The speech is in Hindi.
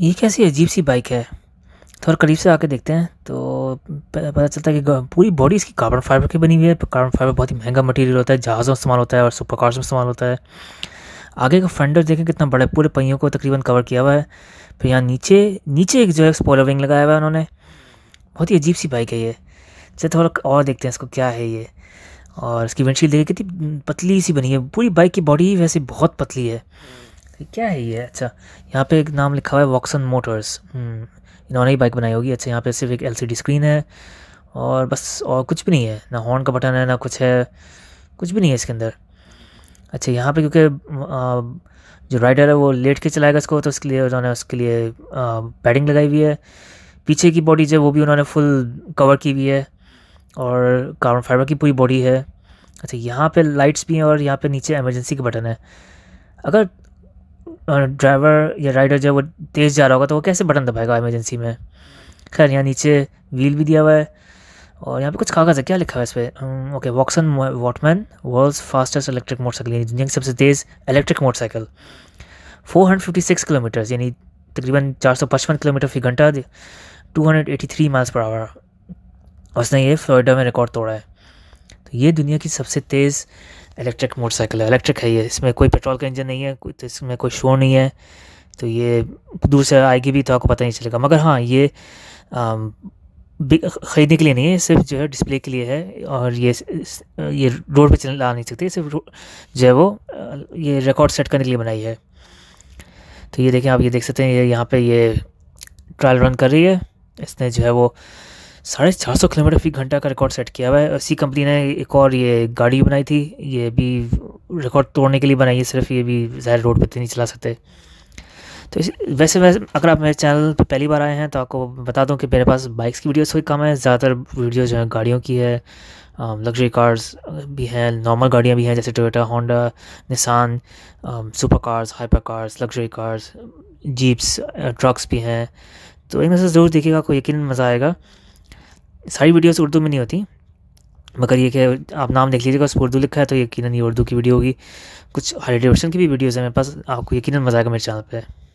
ये कैसी अजीब सी बाइक है थोड़ा करीब से आके देखते हैं तो पता चलता है कि पूरी बॉडी इसकी कार्बन फाइबर की बनी हुई है कार्बन फाइबर बहुत ही महंगा मटेरियल होता है जहाज़ों में इस्तेमाल होता है और सुपर कार्स में इस्तेमाल होता है आगे का फेंडर देखें कितना बड़ा है पूरे पहियों को तकरीबन कवर किया हुआ है फिर यहाँ नीचे नीचे एक जो है स्पॉलर विंग लगाया हुआ है उन्होंने बहुत ही अजीब सी बाइक है ये चलिए थोड़ा और देखते हैं इसको क्या है ये और इसकी विंडशील्ड देखें कितनी पतली सी बनी है पूरी बाइक की बॉडी वैसे बहुत पतली है क्या है ये अच्छा यहाँ पे एक नाम लिखा हुआ है वॉक्सन हम्म, मोटर्स इन्होंने ही बाइक बनाई होगी अच्छा यहाँ पे सिर्फ एक एलसीडी स्क्रीन है और बस और कुछ भी नहीं है ना हॉर्न का बटन है ना कुछ है कुछ भी नहीं है इसके अंदर अच्छा यहाँ पे क्योंकि जो राइडर है वो लेट के चलाएगा इसको तो उसके लिए उन्होंने उसके लिए पैडिंग लगाई हुई है पीछे की बॉडी जो है वो भी उन्होंने फुल कवर की हुई है और कार्बन फाइबर की पूरी बॉडी है अच्छा यहाँ पे लाइट्स भी हैं और यहाँ पे नीचे एमरजेंसी के बटन है अगर ड्राइवर या राइडर जब वो तेज़ जा रहा होगा तो वो कैसे बटन दबाएगा इमरजेंसी में खैर यहाँ नीचे व्हील भी दिया हुआ है और यहाँ पे कुछ कागज़ है क्या लिखा हुआ है इस पर okay Voxan Wattman world's fastest electric motorcycle यानी दुनिया की सबसे तेज़ इलेक्ट्रिक मोटरसाइकिल 456 किलोमीटर यानी तकरीबन 455 किलोमीटर फी घंटा 283 माइल्स पर आवर उसने ये फ्लोरिडा में रिकॉर्ड तोड़ा है तो ये दुनिया की सबसे तेज़ इलेक्ट्रिक मोटरसाइकिल है इलेक्ट्रिक है ये इसमें कोई पेट्रोल का इंजन नहीं है तो इसमें कोई शो नहीं है तो ये दूर से आएगी भी तो आपको पता नहीं चलेगा मगर हाँ ये ख़रीदने के लिए नहीं है सिर्फ जो है डिस्प्ले के लिए है और ये ये रोड पे चला नहीं सकती सिर्फ जो है वो ये रिकॉर्ड सेट करने के लिए बनाई है तो ये देखें आप ये देख सकते हैं ये यहाँ पे ये ट्रायल रन कर रही है इसने जो है वो साढ़े चार सौ किलोमीटर फी घंटा का रिकॉर्ड सेट किया हुआ है इसी कंपनी ने एक और ये गाड़ी बनाई थी ये भी रिकॉर्ड तोड़ने के लिए बनाई है सिर्फ ये भी ज़ाहिर रोड पर तो नहीं चला सकते तो इस वैसे वैसे अगर आप मेरे चैनल पर पहली बार आए हैं तो आपको बता दूं कि मेरे पास बाइक्स की वीडियोस कोई कम है ज़्यादातर वीडियो जो है गाड़ियों की है लग्जरी um, कार्स भी हैं नॉर्मल गाड़ियाँ भी हैं जैसे Toyota Honda Nissan super cars hyper cars luxury cars jeeps trucks भी हैं तो इनमें से ज़रूर देखिएगा आपको यकीन मज़ा आएगा सारी वीडियोस उर्दू में नहीं होती मगर ये कि आप नाम देख लीजिएगा उस पर उर्दू लिखा है तो यकीन ये उर्दू की वीडियो होगी कुछ हाइड्रेशन की भी वीडियोज़ हैं मेरे पास आपको यकीन मज़ा आएगा मेरे चैनल पर